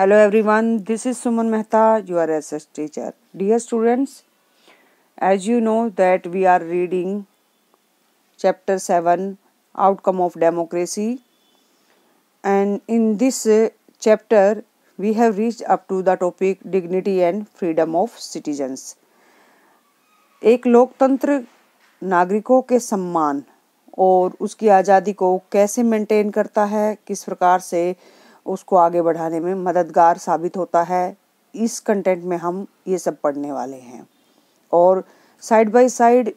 Hello everyone this is Suman Mehta your S S teacher dear students as you know that we are reading chapter seven outcome of democracy and in this chapter we have reach up to the topic dignity and freedom of citizens एक लोकतंत्र नागरिकों के सम्मान और उसकी आज़ादी को कैसे मेंटेन करता है किस प्रकार से उसको आगे बढ़ाने में मददगार साबित होता है इस कंटेंट में हम ये सब पढ़ने वाले हैं और साइड बाय साइड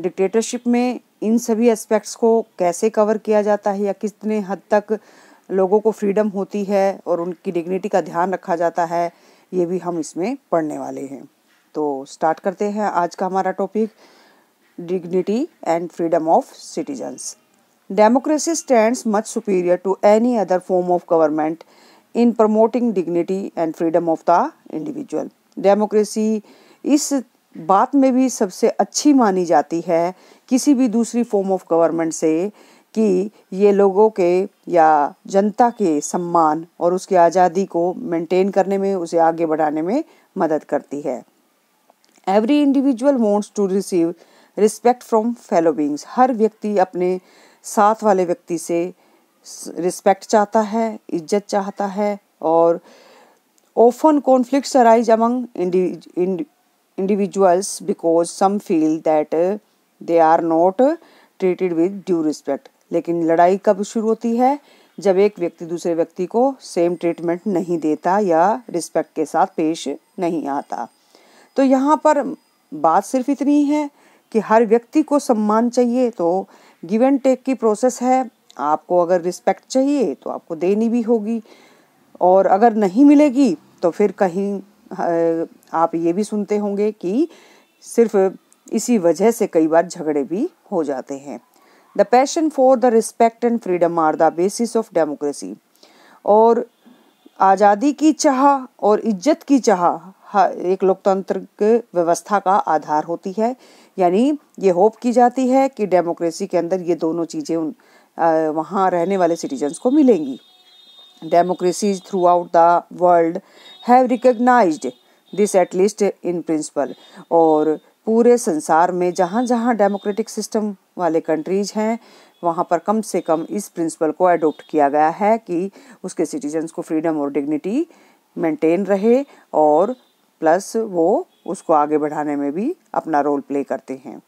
डिक्टेटरशिप में इन सभी एस्पेक्ट्स को कैसे कवर किया जाता है या कितने हद तक लोगों को फ्रीडम होती है और उनकी डिग्निटी का ध्यान रखा जाता है ये भी हम इसमें पढ़ने वाले हैं तो स्टार्ट करते हैं आज का हमारा topic dignity and freedom of citizens democracy stand much superior to any other form of government in promoting dignity and freedom of the individual democracy इस बात में भी सबसे अच्छी मानी जाती है किसी भी दूसरी फॉर्म ऑफ गवर्नमेंट से कि ये लोगों के या जनता के सम्मान और उसकी आज़ादी को मेंटेन करने में उसे आगे बढ़ाने में मदद करती है every individual wants to receive respect from fellow beings हर व्यक्ति अपने साथ वाले व्यक्ति से रिस्पेक्ट चाहता है इज्जत चाहता है और often conflict arise among individuals because some feel that they are not treated with due respect लेकिन लड़ाई कब शुरू होती है जब एक व्यक्ति दूसरे व्यक्ति को सेम ट्रीटमेंट नहीं देता या रिस्पेक्ट के साथ पेश नहीं आता तो यहाँ पर बात सिर्फ इतनी है कि हर व्यक्ति को सम्मान चाहिए तो गिव एंड टेक की प्रोसेस है आपको अगर रिस्पेक्ट चाहिए तो आपको देनी भी होगी और अगर नहीं मिलेगी तो फिर कहीं आप ये भी सुनते होंगे कि सिर्फ इसी वजह से कई बार झगड़े भी हो जाते हैं the passion for the respect and freedom are the basis of democracy और आज़ादी की चाह और इज्जत की चाह हाँ, एक लोकतंत्र के व्यवस्था का आधार होती है यानी ये होप की जाती है कि डेमोक्रेसी के अंदर ये दोनों चीज़ें उन वहाँ रहने वाले सिटीजन्स को मिलेंगी democracies throughout the world have recognise this at least in principle और पूरे संसार में जहाँ जहाँ डेमोक्रेटिक सिस्टम वाले कंट्रीज हैं वहाँ पर कम से कम इस प्रिंसिपल को अडोप्ट किया गया है कि उसके सिटीजन्स को फ्रीडम और डिग्निटी मेंटेन रहे और प्लस वो उसको आगे बढ़ाने में भी अपना रोल प्ले करते हैं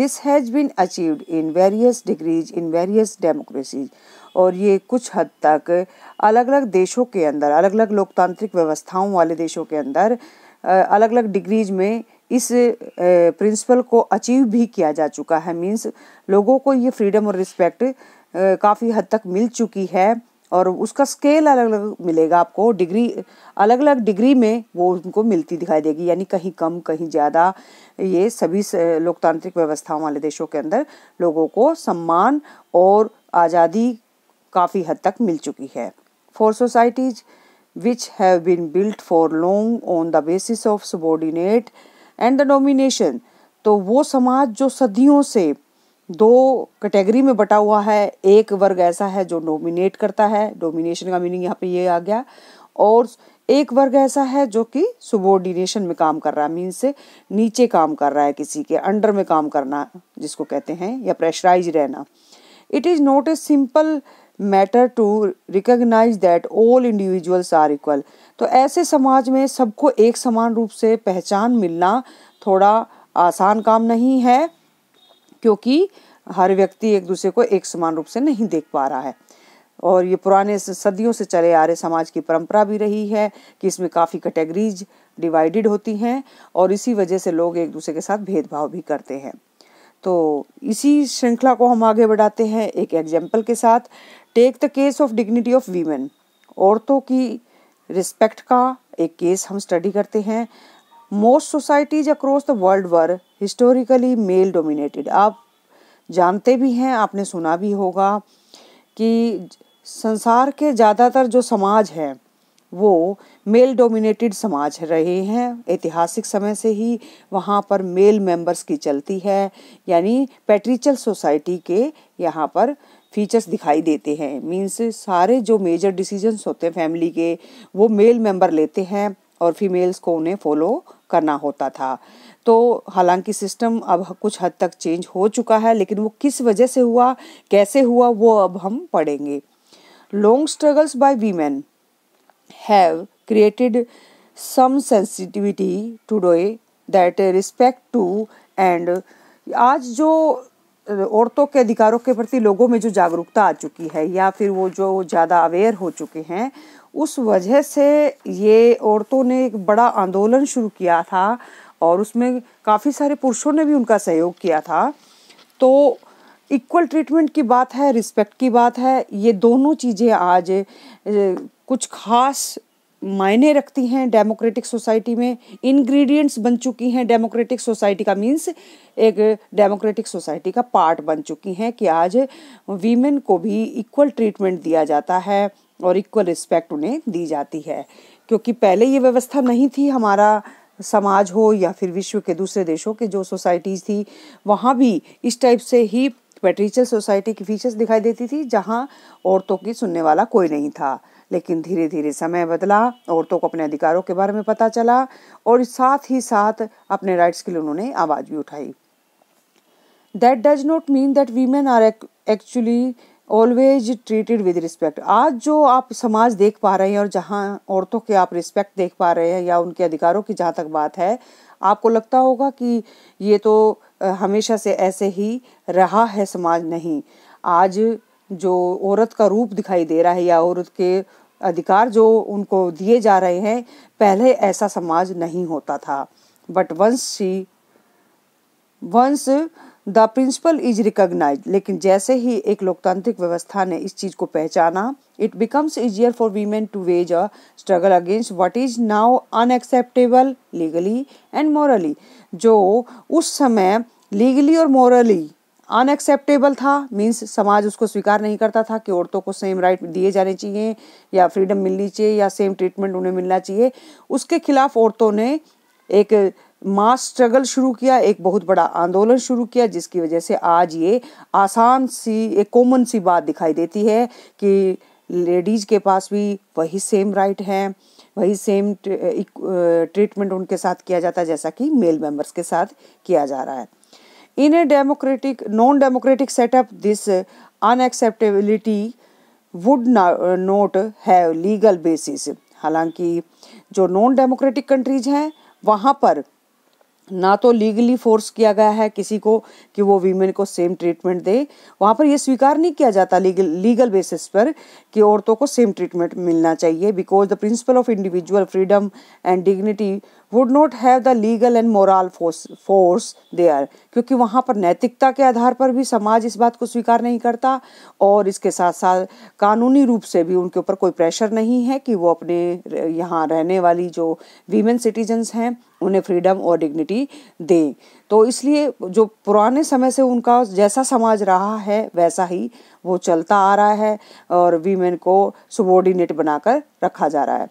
this has been achieved in various degrees in various democracies और ये कुछ हद तक अलग अलग देशों के अंदर अलग अलग लोकतांत्रिक व्यवस्थाओं वाले देशों के अंदर अलग अलग डिग्रीज में इस प्रिंसिपल को अचीव भी किया जा चुका है मीन्स लोगों को ये फ्रीडम और रिस्पेक्ट काफ़ी हद तक मिल चुकी है और उसका स्केल अलग अलग मिलेगा आपको डिग्री अलग अलग डिग्री में वो उनको मिलती दिखाई देगी यानी कहीं कम कहीं ज़्यादा ये सभी लोकतांत्रिक व्यवस्थाओं वाले देशों के अंदर लोगों को सम्मान और आज़ादी काफ़ी हद तक मिल चुकी है for societies which have been built for long on the basis of subordinate and the domination तो वो समाज जो सदियों से दो कैटेगरी में बटा हुआ है एक वर्ग ऐसा है जो डोमिनेट करता है डोमिनेशन का मीनिंग यहाँ पे ये आ गया और एक वर्ग ऐसा है जो कि सुबोर्डिनेशन में काम कर रहा है मीन से नीचे काम कर रहा है किसी के अंडर में काम करना जिसको कहते हैं या प्रेशराइज रहना it is not a simple matter to recognise that all individuals are equal तो ऐसे समाज में सबको एक समान रूप से पहचान मिलना थोड़ा आसान काम नहीं है क्योंकि हर व्यक्ति एक दूसरे को एक समान रूप से नहीं देख पा रहा है और ये पुराने सदियों से चले आ रहे समाज की परंपरा भी रही है कि इसमें काफ़ी कैटेगरीज डिवाइडेड होती हैं और इसी वजह से लोग एक दूसरे के साथ भेदभाव भी करते हैं तो इसी श्रृंखला को हम आगे बढ़ाते हैं एक एग्जाम्पल के साथ take the case of dignity of women औरतों की रिस्पेक्ट का एक केस हम स्टडी करते हैं most societies across the world were historically male dominated आप जानते भी हैं आपने सुना भी होगा कि संसार के ज़्यादातर जो समाज हैं वो मेल डोमिनेटेड समाज रहे हैं ऐतिहासिक समय से ही वहाँ पर मेल मेंबर्स की चलती है यानी पेट्रीचल सोसाइटी के यहाँ पर फीचर्स दिखाई देते हैं मीन्स सारे जो मेजर डिसीजंस होते हैं फैमिली के वो मेल मेंबर लेते हैं और फीमेल्स को उन्हें फॉलो करना होता था तो हालांकि सिस्टम अब कुछ हद तक चेंज हो चुका है लेकिन वो किस वजह से हुआ कैसे हुआ वो अब हम पढ़ेंगे long struggles by women have some sensitivity to today that respect to and आज जो औरतों के अधिकारों के प्रति लोगों में जो जागरूकता आ चुकी है या फिर वो जो ज़्यादा अवेयर हो चुके हैं उस वजह से ये औरतों ने एक बड़ा आंदोलन शुरू किया था और उसमें काफ़ी सारे पुरुषों ने भी उनका सहयोग किया था तो इक्वल ट्रीटमेंट की बात है रिस्पेक्ट की बात है ये दोनों चीज़ें आज कुछ खास मायने रखती हैं डेमोक्रेटिक सोसाइटी में इंग्रेडिएंट्स बन चुकी हैं डेमोक्रेटिक सोसाइटी का मींस एक डेमोक्रेटिक सोसाइटी का पार्ट बन चुकी हैं कि आज वीमेन को भी इक्वल ट्रीटमेंट दिया जाता है और इक्वल रिस्पेक्ट उन्हें दी जाती है क्योंकि पहले ये व्यवस्था नहीं थी हमारा समाज हो या फिर विश्व के दूसरे देशों के जो सोसाइटीज़ थी वहाँ भी इस टाइप से ही पेट्रीचल सोसाइटी की फीचर्स दिखाई देती थी जहाँ औरतों की सुनने वाला कोई नहीं था लेकिन धीरे धीरे समय बदला औरतों को अपने अधिकारों के बारे में पता चला और साथ ही साथ अपने राइट्स के लिए उन्होंने आवाज़ भी उठाई that does not mean that women are actually always treated with respect आज जो आप समाज देख पा रहे हैं और जहाँ औरतों के आप रिस्पेक्ट देख पा रहे हैं या उनके अधिकारों की जहाँ तक बात है आपको लगता होगा कि ये तो हमेशा से ऐसे ही रहा है समाज नहीं आज जो औरत का रूप दिखाई दे रहा है या औरत के अधिकार जो उनको दिए जा रहे हैं पहले ऐसा समाज नहीं होता था but once she once the principle is recognise लेकिन जैसे ही एक लोकतांत्रिक व्यवस्था ने इस चीज़ को पहचाना it becomes easier for women to wage a struggle against what is now unacceptable legally and morally जो उस समय लीगली और मॉरली अनएक्सेप्टेबल था मीन्स समाज उसको स्वीकार नहीं करता था कि औरतों को सेम राइट दिए जाने चाहिए या फ्रीडम मिलनी चाहिए या सेम ट्रीटमेंट उन्हें मिलना चाहिए उसके खिलाफ औरतों ने एक मास स्ट्रगल शुरू किया एक बहुत बड़ा आंदोलन शुरू किया जिसकी वजह से आज ये आसान सी एक कॉमन सी बात दिखाई देती है कि लेडीज़ के पास भी वही सेम राइट हैं वही सेम ट्रीटमेंट उनके साथ किया जाता है जैसा कि मेल मेंबर्स के साथ किया जा रहा है in a democratic non democratic setup this unacceptability would not have legal basis हालांकि जो नॉन डेमोक्रेटिक कंट्रीज हैं वहाँ पर ना तो लीगली फोर्स किया गया है किसी को कि वो वीमेन को सेम ट्रीटमेंट दे वहाँ पर ये स्वीकार नहीं किया जाता लीगल लीगल बेसिस पर कि औरतों को सेम ट्रीटमेंट मिलना चाहिए because the principle of individual freedom and dignity would not have the legal and moral force force there क्योंकि वहाँ पर नैतिकता के आधार पर भी समाज इस बात को स्वीकार नहीं करता और इसके साथ साथ कानूनी रूप से भी उनके ऊपर कोई प्रेशर नहीं है कि वो अपने यहाँ रहने वाली जो वीमेन सिटीजन्स हैं उन्हें फ्रीडम और डिग्निटी दें तो इसलिए जो पुराने समय से उनका जैसा समाज रहा है वैसा ही वो चलता आ रहा है और वीमेन को सुबोर्डिनेट बनाकर रखा जा रहा है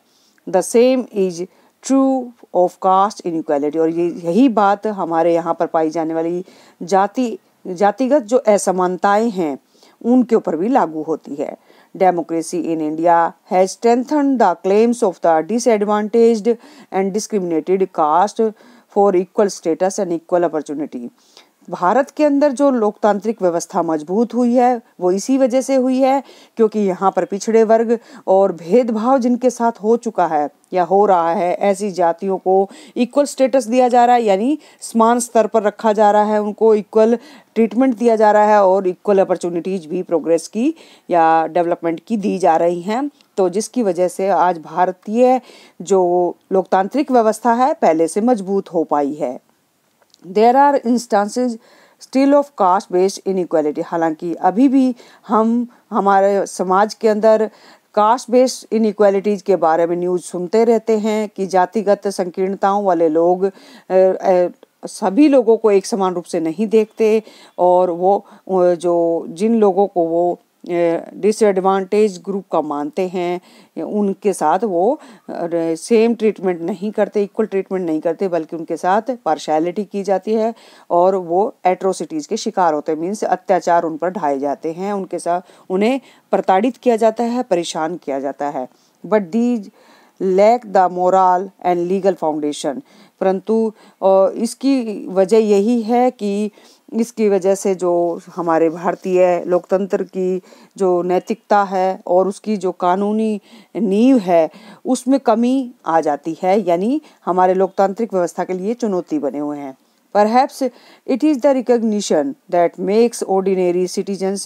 the same is true of caste inequality और ये यही बात हमारे यहाँ पर पाई जाने वाली जाति जातिगत जो असमानताएं हैं उनके ऊपर भी लागू होती है democracy in India has strengthen the claims of the disadvantaged and discriminated caste for equal status and equal opportunity भारत के अंदर जो लोकतांत्रिक व्यवस्था मजबूत हुई है वो इसी वजह से हुई है क्योंकि यहाँ पर पिछड़े वर्ग और भेदभाव जिनके साथ हो चुका है या हो रहा है ऐसी जातियों को इक्वल स्टेटस दिया जा रहा है यानी समान स्तर पर रखा जा रहा है उनको इक्वल ट्रीटमेंट दिया जा रहा है और इक्वल अपॉर्चुनिटीज भी प्रोग्रेस की या डेवलपमेंट की दी जा रही हैं तो जिसकी वजह से आज भारतीय जो लोकतांत्रिक व्यवस्था है पहले से मजबूत हो पाई है there are instances still of caste based inequality हालांकि अभी भी हम हमारे समाज के अंदर कास्ट बेस्ड इनक्वालिटीज़ के बारे में न्यूज़ सुनते रहते हैं कि जातिगत संकीर्णताओं वाले लोग ए, सभी लोगों को एक समान रूप से नहीं देखते और वो जो जिन लोगों को वो डिसएडवांटेज ग्रुप का मानते हैं उनके साथ वो सेम ट्रीटमेंट नहीं करते इक्वल ट्रीटमेंट नहीं करते बल्कि उनके साथ पार्शलिटी की जाती है और वो एट्रोसिटीज़ के शिकार होते हैं मीन्स अत्याचार उन पर ढाए जाते हैं उनके साथ उन्हें प्रताड़ित किया जाता है परेशान किया जाता है but these lack the moral and legal foundation परंतु इसकी वजह यही है कि इसकी वजह से जो हमारे भारतीय लोकतंत्र की जो नैतिकता है और उसकी जो कानूनी नींव है उसमें कमी आ जाती है यानी हमारे लोकतांत्रिक व्यवस्था के लिए चुनौती बने हुए हैं Perhaps it is the recognition that makes ordinary citizens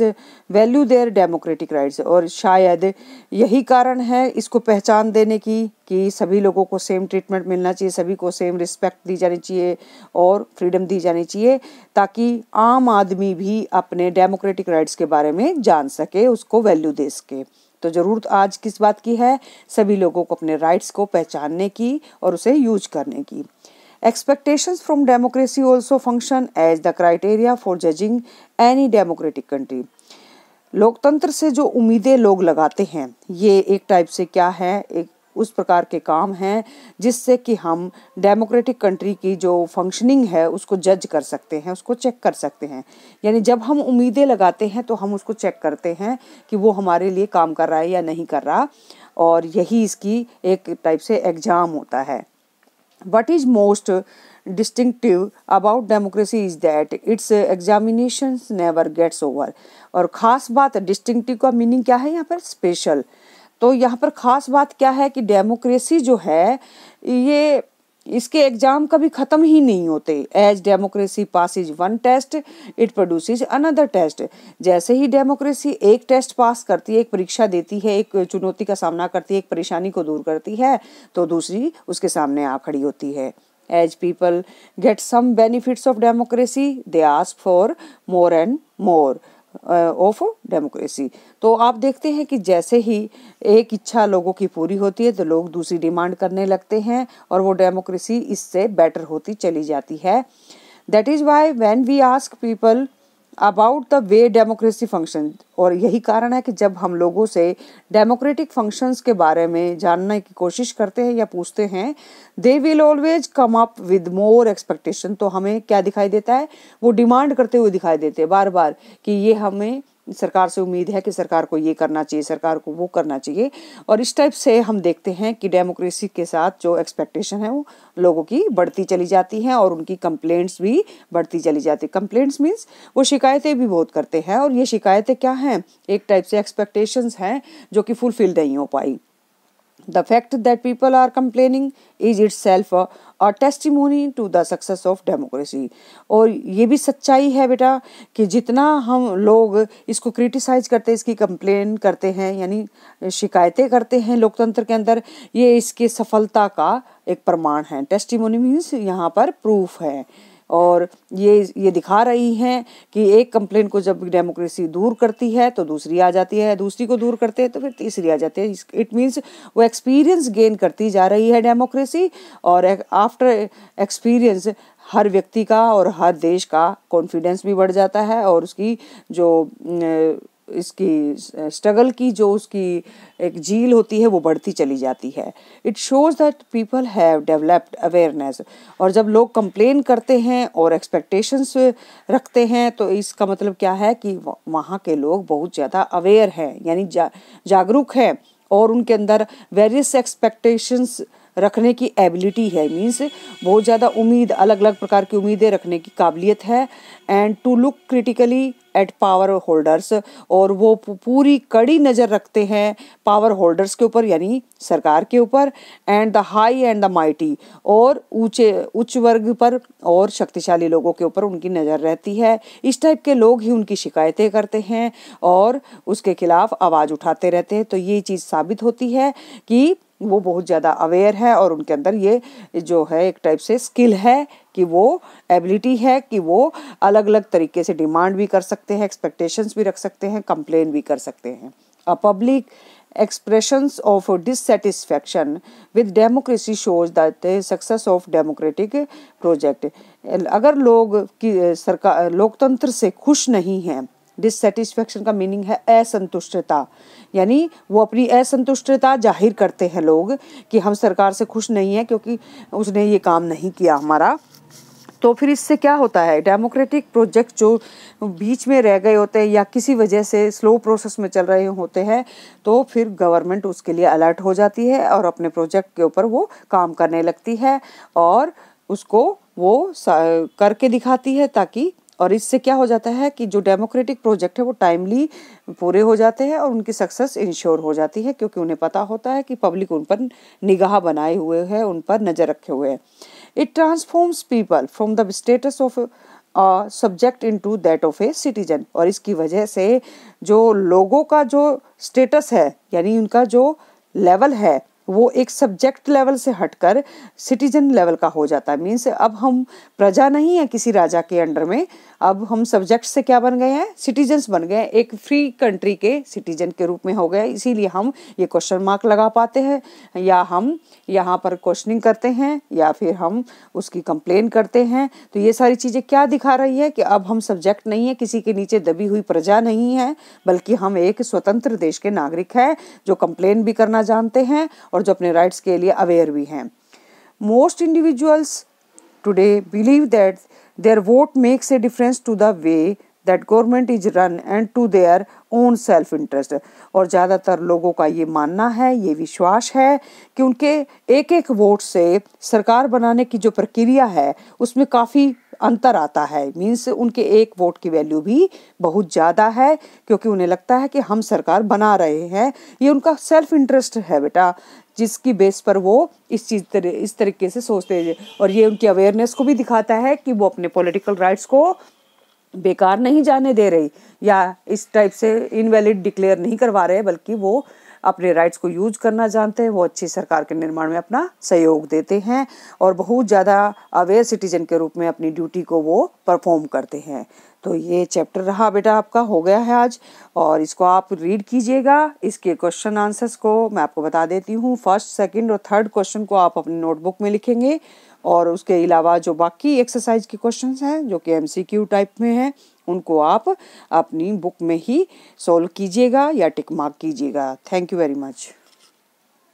value their democratic rights और शायद यही कारण है इसको पहचान देने की कि सभी लोगों को सेम ट्रीटमेंट मिलना चाहिए सभी को सेम रिस्पेक्ट दी जानी चाहिए और फ्रीडम दी जानी चाहिए ताकि आम आदमी भी अपने डेमोक्रेटिक राइट्स के बारे में जान सके उसको वैल्यू दे सके तो ज़रूरत आज किस बात की है सभी लोगों को अपने राइट्स को पहचानने की और उसे यूज करने की Expectations from democracy also function as the criteria for judging any democratic country. लोकतंत्र से जो उम्मीदें लोग लगाते हैं ये एक टाइप से क्या है एक उस प्रकार के काम हैं जिससे कि हम डेमोक्रेटिक कंट्री की जो फंक्शनिंग है उसको जज कर सकते हैं उसको चेक कर सकते हैं यानी जब हम उम्मीदें लगाते हैं तो हम उसको चेक करते हैं कि वो हमारे लिए काम कर रहा है या नहीं कर रहा और यही इसकी एक टाइप से एग्ज़ाम होता है what is most distinctive about democracy is that its examinations never gets over और ख़ास बात distinctive का meaning क्या है यहाँ पर special तो यहाँ पर ख़ास बात क्या है कि डेमोक्रेसी जो है ये इसके एग्जाम कभी ख़त्म ही नहीं होते as democracy is one test it produce another test जैसे ही डेमोक्रेसी एक टेस्ट पास करती है एक परीक्षा देती है एक चुनौती का सामना करती है एक परेशानी को दूर करती है तो दूसरी उसके सामने आ खड़ी होती है as people get some benefits of democracy they ask for more and more of democracy तो आप देखते हैं कि जैसे ही एक इच्छा लोगों की पूरी होती है तो लोग दूसरी डिमांड करने लगते हैं और वो डेमोक्रेसी इससे बेटर होती चली जाती है that is why when we ask people about the way democracy function और यही कारण है कि जब हम लोगों से डेमोक्रेटिक फंक्शंस के बारे में जानने की कोशिश करते हैं या पूछते हैं they will always come up with more expectation तो हमें क्या दिखाई देता है वो डिमांड करते हुए दिखाई देते हैं बार बार कि ये हमें सरकार से उम्मीद है कि सरकार को ये करना चाहिए सरकार को वो करना चाहिए और इस टाइप से हम देखते हैं कि डेमोक्रेसी के साथ जो एक्सपेक्टेशन है वो लोगों की बढ़ती चली जाती हैं और उनकी कंप्लेंट्स भी बढ़ती चली जाती कंप्लेंट्स मीन्स वो शिकायतें भी बहुत करते हैं और ये शिकायतें क्या हैं एक टाइप से एक्सपेक्टेशंस हैं जो कि फुलफिल नहीं हो पाई the fact that people are complaining is itself और testimony to the success of democracy और ये भी सच्चाई है बेटा कि जितना हम लोग इसको क्रिटिसाइज करते हैं इसकी कंप्लेन करते हैं यानी शिकायतें करते हैं लोकतंत्र के अंदर ये इसके सफलता का एक प्रमाण है टेस्टिमोनी मीन्स यहाँ पर प्रूफ है और ये ये दिखा रही हैं कि एक कंप्लेंट को जब डेमोक्रेसी दूर करती है तो दूसरी आ जाती है दूसरी को दूर करते हैं तो फिर तीसरी आ जाती है इट मीन्स वो एक्सपीरियंस गेन करती जा रही है डेमोक्रेसी और आफ्टर एक्सपीरियंस हर व्यक्ति का और हर देश का कॉन्फिडेंस भी बढ़ जाता है और उसकी जो इसकी स्ट्रगल की जो उसकी एक झील होती है वो बढ़ती चली जाती है it shows that people have developed awareness और जब लोग कंप्लेन करते हैं और एक्सपेक्टेशंस रखते हैं तो इसका मतलब क्या है कि वहाँ के लोग बहुत ज़्यादा अवेयर हैं यानी जा, जागरूक हैं और उनके अंदर वेरियस एक्सपेक्टेशंस रखने की एबिलिटी है मीन्स बहुत ज़्यादा उम्मीद अलग अलग प्रकार की उम्मीदें रखने की काबिलियत है and to look critically at power holders और वो पूरी कड़ी नज़र रखते हैं पावर होल्डर्स के ऊपर यानी सरकार के ऊपर and the high and the mighty और ऊंचे उच्च वर्ग पर और शक्तिशाली लोगों के ऊपर उनकी नज़र रहती है इस टाइप के लोग ही उनकी शिकायतें करते हैं और उसके खिलाफ आवाज़ उठाते रहते हैं तो ये चीज़ साबित होती है कि वो बहुत ज़्यादा अवेयर है और उनके अंदर ये जो है एक टाइप से स्किल है कि वो एबिलिटी है कि वो अलग अलग तरीके से डिमांड भी कर सकते हैं एक्सपेक्टेशंस भी रख सकते हैं कंप्लेन भी कर सकते हैं a public expression of dissatisfaction with democracy shows that success of democratic project अगर लोग की सरकार लोकतंत्र से खुश नहीं हैं डिससेटिस्फेक्शन का मीनिंग है असंतुष्टता यानी वो अपनी असंतुष्टता जाहिर करते हैं लोग कि हम सरकार से खुश नहीं हैं क्योंकि उसने ये काम नहीं किया हमारा तो फिर इससे क्या होता है डेमोक्रेटिक प्रोजेक्ट जो बीच में रह गए होते हैं या किसी वजह से स्लो प्रोसेस में चल रहे होते हैं तो फिर गवर्नमेंट उसके लिए अलर्ट हो जाती है और अपने प्रोजेक्ट के ऊपर वो काम करने लगती है और उसको वो करके दिखाती है ताकि और इससे क्या हो जाता है कि जो डेमोक्रेटिक प्रोजेक्ट है वो टाइमली पूरे हो जाते हैं और उनकी सक्सेस इंश्योर हो जाती है क्योंकि उन्हें पता होता है कि पब्लिक उन पर निगाह बनाए हुए है उन पर नज़र रखे हुए है it transforms people from the status of subject into that of a citizen और इसकी वजह से जो लोगों का जो स्टेटस है यानी उनका जो लेवल है वो एक सब्जेक्ट लेवल से हटकर सिटीजन लेवल का हो जाता है मीन्स अब हम प्रजा नहीं है किसी राजा के अंडर में अब हम सब्जेक्ट से क्या बन गए हैं सिटीजन्स बन गए हैं एक फ्री कंट्री के सिटीजन के रूप में हो गए इसीलिए हम ये क्वेश्चन मार्क लगा पाते हैं या हम यहाँ पर क्वेश्चनिंग करते हैं या फिर हम उसकी कंप्लेन करते हैं तो ये सारी चीज़ें क्या दिखा रही है कि अब हम सब्जेक्ट नहीं है किसी के नीचे दबी हुई प्रजा नहीं है बल्कि हम एक स्वतंत्र देश के नागरिक हैं जो कंप्लेन भी करना जानते हैं और जो अपने राइट्स के लिए अवेयर भी हैं most individuals today believe that their vote makes a difference to the way that government is run and to their own self interest और ज़्यादातर लोगों का ये मानना है ये विश्वास है कि उनके एक एक वोट से सरकार बनाने की जो प्रक्रिया है उसमें काफ़ी अंतर आता है मीन्स उनके एक वोट की वैल्यू भी बहुत ज़्यादा है क्योंकि उन्हें लगता है कि हम सरकार बना रहे हैं ये उनका सेल्फ इंटरेस्ट है बेटा जिसकी बेस पर वो इस चीज़ तर, इस तरीके से सोचते हैं और ये उनकी अवेयरनेस को भी दिखाता है कि वो अपने पॉलिटिकल राइट्स को बेकार नहीं जाने दे रही या इस टाइप से इनवैलिड डिक्लेयर नहीं करवा रहे बल्कि वो अपने राइट्स को यूज करना जानते हैं वो अच्छी सरकार के निर्माण में अपना सहयोग देते हैं और बहुत ज़्यादा अवेयर सिटीजन के रूप में अपनी ड्यूटी को वो परफॉर्म करते हैं तो ये चैप्टर रहा बेटा आपका हो गया है आज और इसको आप रीड कीजिएगा इसके क्वेश्चन आंसर्स को मैं आपको बता देती हूँ फर्स्ट सेकंड और थर्ड क्वेश्चन को आप अपनी नोटबुक में लिखेंगे और उसके अलावा जो बाकी एक्सरसाइज के क्वेश्चन हैं जो कि एमसीक्यू टाइप में हैं उनको आप अपनी बुक में ही सॉल्व कीजिएगा या टिक मार्क कीजिएगा थैंक यू वेरी मच